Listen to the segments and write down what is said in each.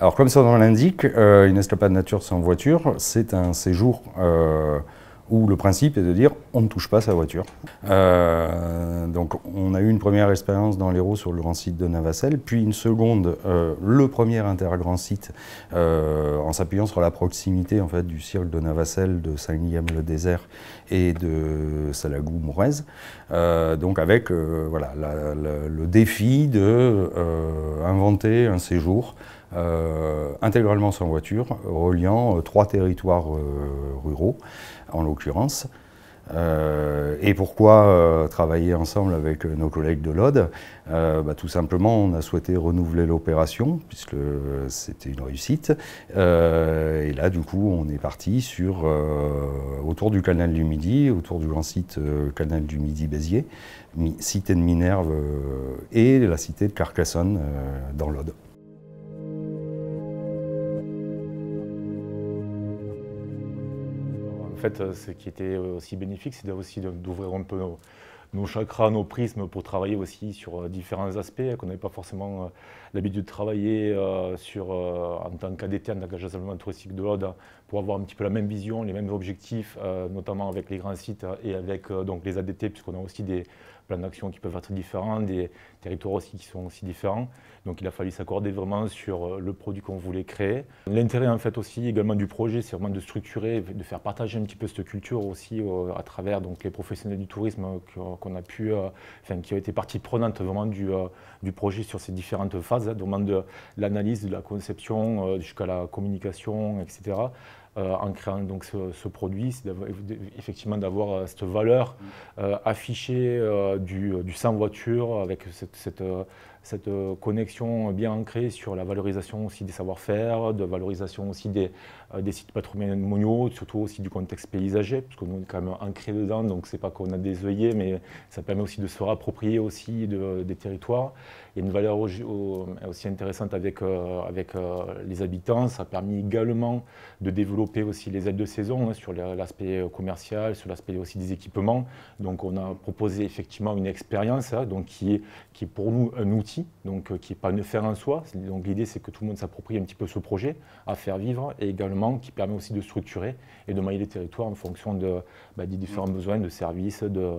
Alors, comme son nom l'indique, euh, une escapade nature sans voiture, c'est un séjour euh, où le principe est de dire on ne touche pas sa voiture. Euh, donc, on a eu une première expérience dans l'Hérault sur le grand site de Navacelle, puis une seconde, le premier intergrand site, en s'appuyant sur la proximité en fait, du cirque de Navacelle, de Saint-Guillaume-le-Désert et de Salagou-Mourez. donc, avec voilà, le défi d'inventer un séjour. Euh, intégralement sans voiture, reliant euh, trois territoires euh, ruraux, en l'occurrence. et pourquoi travailler ensemble avec nos collègues de l'Aude bah, Tout simplement, on a souhaité renouveler l'opération, puisque c'était une réussite. et là, du coup, on est parti sur, autour du canal du Midi, autour du grand site canal du Midi-Béziers, cité de Minerve et la cité de Carcassonne dans l'Aude. En fait, euh, ce qui était euh, aussi bénéfique, c'était aussi d'ouvrir un peu nos, chakras, nos prismes pour travailler aussi sur euh, différents aspects hein, qu'on n'avait pas forcément l'habitude de travailler sur, en tant qu'ADT, en tant qu'agent touristique de l'Aude, pour avoir un petit peu la même vision, les mêmes objectifs, notamment avec les grands sites et avec donc, les ADT, puisqu'on a aussi des plans d'action qui peuvent être différents, des territoires aussi qui sont aussi différents. Donc il a fallu s'accorder vraiment sur euh, le produit qu'on voulait créer. L'intérêt en fait aussi également du projet, c'est vraiment de structurer, de faire partager un petit peu cette culture aussi euh, à travers donc, les professionnels du tourisme euh, qu'on a pu, enfin, qui ont été partie prenante vraiment du, projet sur ces différentes phases, hein, de l'analyse, de la conception jusqu'à la communication, etc. Euh, en créant donc ce, produit, c'est effectivement d'avoir euh, cette valeur mm. euh, affichée du, du, sans voiture avec cette, cette cette euh, connexion bien ancrée sur la valorisation aussi des savoir-faire, de valorisation aussi des, euh, des sites patrimoniaux, surtout aussi du contexte paysager, parce que nous sommes est quand même ancrés dedans, donc c'est pas qu'on a des œillets, mais ça permet aussi de se rapproprier aussi des territoires. Il y a une valeur aussi intéressante avec, euh, avec les habitants, ça a permis également de développer aussi les aides de saison hein, sur l'aspect commercial, sur l'aspect aussi des équipements. Donc on a proposé effectivement une expérience hein, donc qui, est, qui est pour nous un outil donc, euh, qui n'est pas ne faire en soi. Donc l'idée, c'est que tout le monde s'approprie un petit peu ce projet à faire vivre et également qui permet aussi de structurer et de mailler les territoires en fonction bah, des différents besoins de services, de,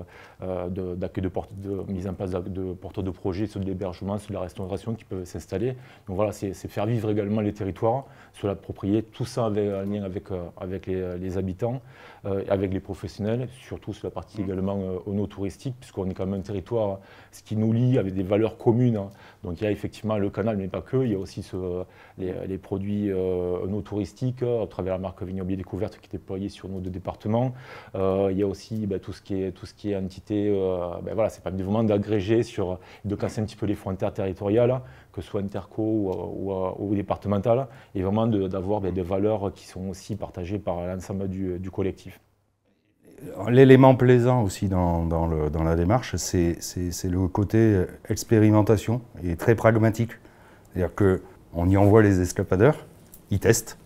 euh, de, de, mise en place de porteurs de projets, ceux de l'hébergement, ceux de la restauration qui peuvent s'installer. Donc voilà, c'est faire vivre également les territoires, se l'approprier, tout ça avec, en lien avec, euh, avec les, euh, habitants, avec les professionnels, surtout sur la partie également euh, ono touristique, puisqu'on est quand même un territoire, ce qui nous lie avec des valeurs communes Hein. Donc il y a effectivement le canal, mais pas que. Il y a aussi les, produits euh, non touristiques euh, à travers la marque Vignobier Découverte qui est déployée sur nos deux départements. Euh, il y a aussi bah, tout, ce qui est, tout ce qui est entité. Ben c'est pas vraiment d'agréger sur de casser un petit peu les frontières territoriales, que ce soit interco ou, ou, départementales, et vraiment d'avoir ben, des valeurs qui sont aussi partagées par l'ensemble du collectif. L'élément plaisant aussi dans, la démarche, c'est le côté expérimentation et très pragmatique. C'est-à-dire qu'on y envoie les escapadeurs, ils testent,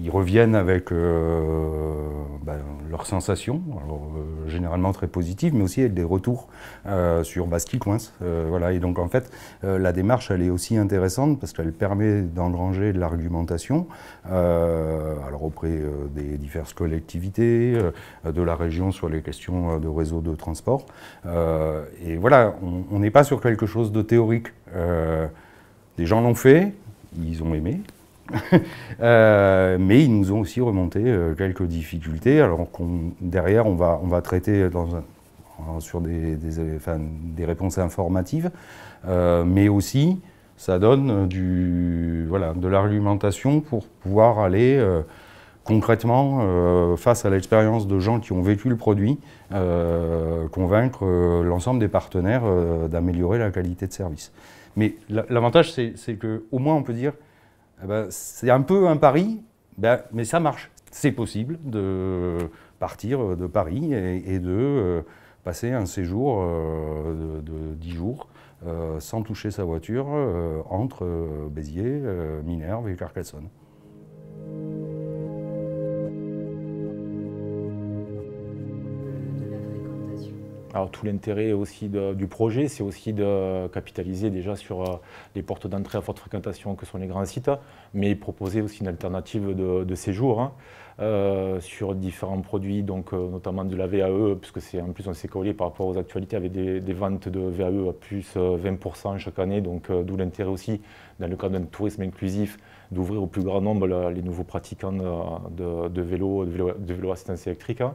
ils reviennent avec euh, ben, leurs sensations, euh, généralement très positives, mais aussi des retours euh, sur bah, ce qui coince. Euh, voilà. Et donc en fait, la démarche, elle est aussi intéressante parce qu'elle permet d'engranger de l'argumentation, alors auprès des diverses collectivités, de la région sur les questions de réseau de transport. et voilà, on n'est pas sur quelque chose de théorique. des gens l'ont fait, ils ont aimé, Euh, mais ils nous ont aussi remonté euh, quelques difficultés, alors qu'on, derrière, on va, on va traiter dans euh, sur des, des, des, réponses informatives, mais aussi ça donne du, voilà, de l'argumentation pour pouvoir aller concrètement, face à l'expérience de gens qui ont vécu le produit, convaincre l'ensemble des partenaires d'améliorer la qualité de service. Mais l'avantage, c'est qu'au moins on peut dire, eh ben, c'est un peu un pari, ben, mais ça marche. C'est possible de partir euh, de Paris et, de euh, passer un séjour euh, de, de, 10 jours sans toucher sa voiture entre Béziers, Minerve et Carcassonne. Alors tout l'intérêt aussi du projet, c'est aussi de capitaliser déjà sur euh, les portes d'entrée à forte fréquentation que sont les grands sites, mais proposer aussi une alternative de, séjour. Hein. Euh, sur différents produits, donc euh, notamment de la VAE, puisque c'est en plus on s'est collé par rapport aux actualités avec des, ventes de VAE à plus de euh, 20% chaque année, donc d'où l'intérêt aussi, dans le cadre d'un tourisme inclusif, d'ouvrir au plus grand nombre les nouveaux pratiquants de, vélo, de vélo, assistance électrique. Hein.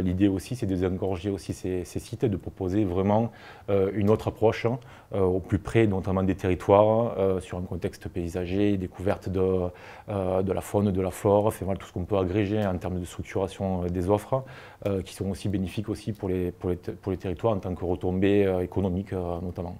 L'idée aussi, c'est de désengorger aussi ces, sites et de proposer vraiment une autre approche hein, au plus près, notamment des territoires, sur un contexte paysager, découverte de, de la faune, de la flore, tout ce qu'on peut en termes de structuration euh, des offres, euh, qui sont aussi bénéfiques aussi pour les, pour les territoires en tant que retombées euh, économiques notamment.